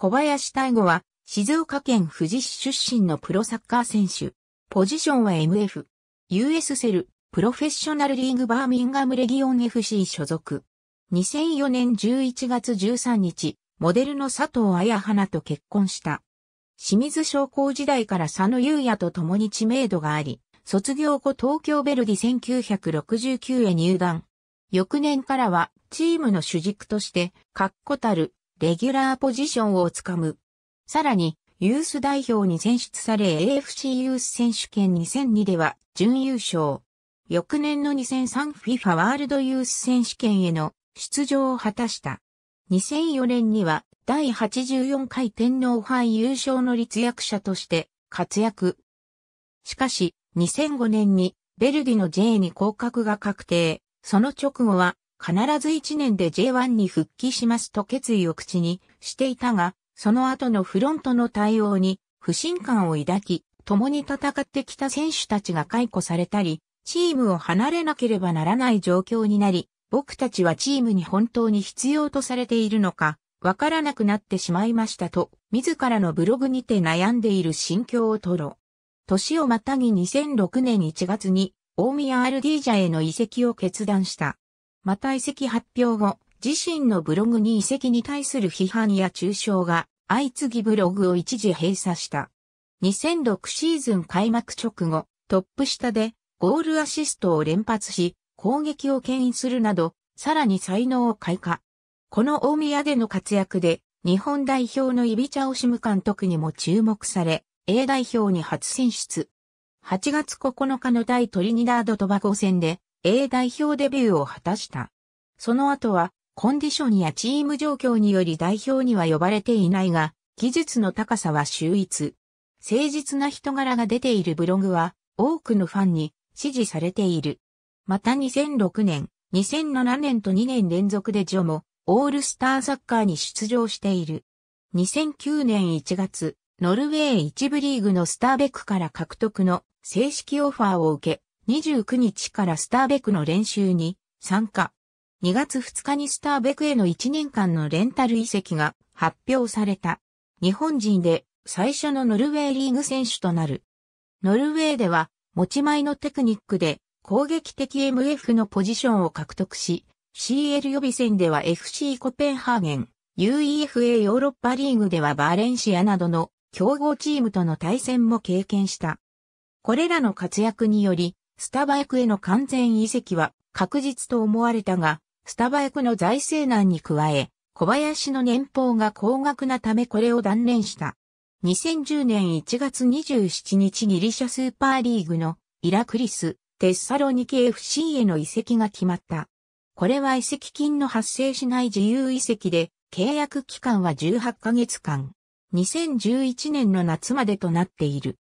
小林大吾は、静岡県富士市出身のプロサッカー選手。ポジションは MF。US セル、プロフェッショナルリーグバーミンガムレギオン FC 所属。2004年11月13日、モデルの佐藤彩花と結婚した。清水商工時代から佐野優也と共に知名度があり、卒業後東京ベルディ1969へ入団。翌年からはチームの主軸として、確固たるレギュラーポジションをつかむ。さらに、ユース代表に選出され AFC ユース選手権2002では準優勝。翌年の 2003FIFA ワールドユース選手権への出場を果たした。2004年には第84回天皇杯優勝の立役者として活躍。しかし、2005年にベルディの J に降格が確定。その直後は必ず1年で J1 に復帰しますと決意を口にしていたが、その後のフロントの対応に不信感を抱き、共に戦ってきた選手たちが解雇されたり、チームを離れなければならない状況になり、僕たちはチームに本当に必要とされているのか、わからなくなってしまいましたと、自らのブログにて悩んでいる心境を吐露。年をまたぎ2006年1月に、大宮アルディージャへの移籍を決断した。また移籍発表後、自身のブログに移籍に対する批判や中傷が相次ぎブログを一時閉鎖した。2006シーズン開幕直後、トップ下でゴールアシストを連発し、攻撃を牽引するなど、さらに才能を開花。この大宮での活躍で、日本代表のイビチャオシム監督にも注目され、A 代表に初選出。8月9日の大トリニダード・トバゴ戦で、A 代表デビューを果たした。その後は、コンディションやチーム状況により代表には呼ばれていないが、技術の高さは秀逸。誠実な人柄が出ているブログは、多くのファンに支持されている。また2006年、2007年と2年連続でジョも、オールスターサッカーに出場している。2009年1月、ノルウェー1部リーグのスターベックから獲得の正式オファーを受け、29日からスターベクの練習に参加。2月2日にスターベクへの1年間のレンタル移籍が発表された。日本人で最初のノルウェーリーグ選手となる。ノルウェーでは持ち前のテクニックで攻撃的 MF のポジションを獲得し、CL 予備戦では FC コペンハーゲン、UEFA ヨーロッパリーグではバーレンシアなどの強豪チームとの対戦も経験した。これらの活躍により、スタバ役への完全移籍は確実と思われたが、スタバ役の財政難に加え、小林の年俸が高額なためこれを断念した。2010年1月27日ギリシャスーパーリーグのイラクリス、テッサロニキ FC への移籍が決まった。これは移籍金の発生しない自由移籍で、契約期間は18ヶ月間。2011年の夏までとなっている。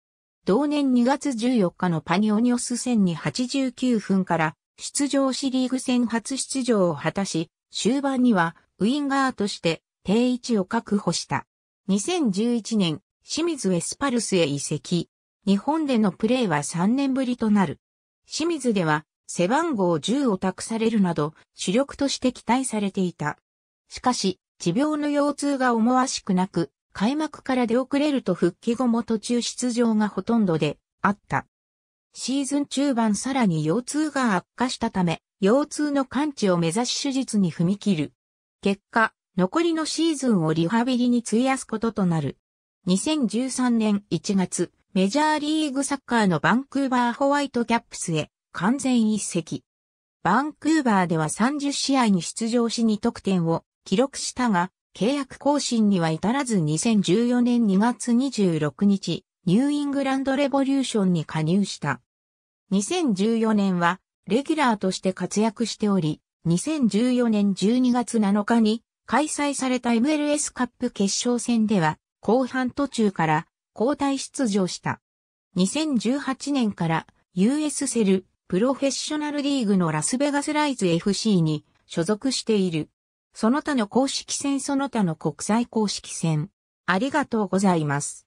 同年2月14日のパニオニオス戦に89分から出場しリーグ戦初出場を果たし、終盤にはウィンガーとして定位置を確保した。2011年、清水エスパルスへ移籍。日本でのプレーは3年ぶりとなる。清水では背番号10を託されるなど主力として期待されていた。しかし、持病の腰痛が思わしくなく、開幕から出遅れると復帰後も途中出場がほとんどであった。シーズン中盤さらに腰痛が悪化したため、腰痛の完治を目指し手術に踏み切る。結果、残りのシーズンをリハビリに費やすこととなる。2013年1月、メジャーリーグサッカーのバンクーバーホワイトキャップスへ完全一席。バンクーバーでは30試合に出場し2得点を記録したが、契約更新には至らず2014年2月26日、ニューイングランドレボリューションに加入した。2014年は、レギュラーとして活躍しており、2014年12月7日に開催された MLS カップ決勝戦では、後半途中から交代出場した。2018年から US セルプロフェッショナルリーグのラスベガスライズ FC に所属している。その他の公式戦その他の国際公式戦。ありがとうございます。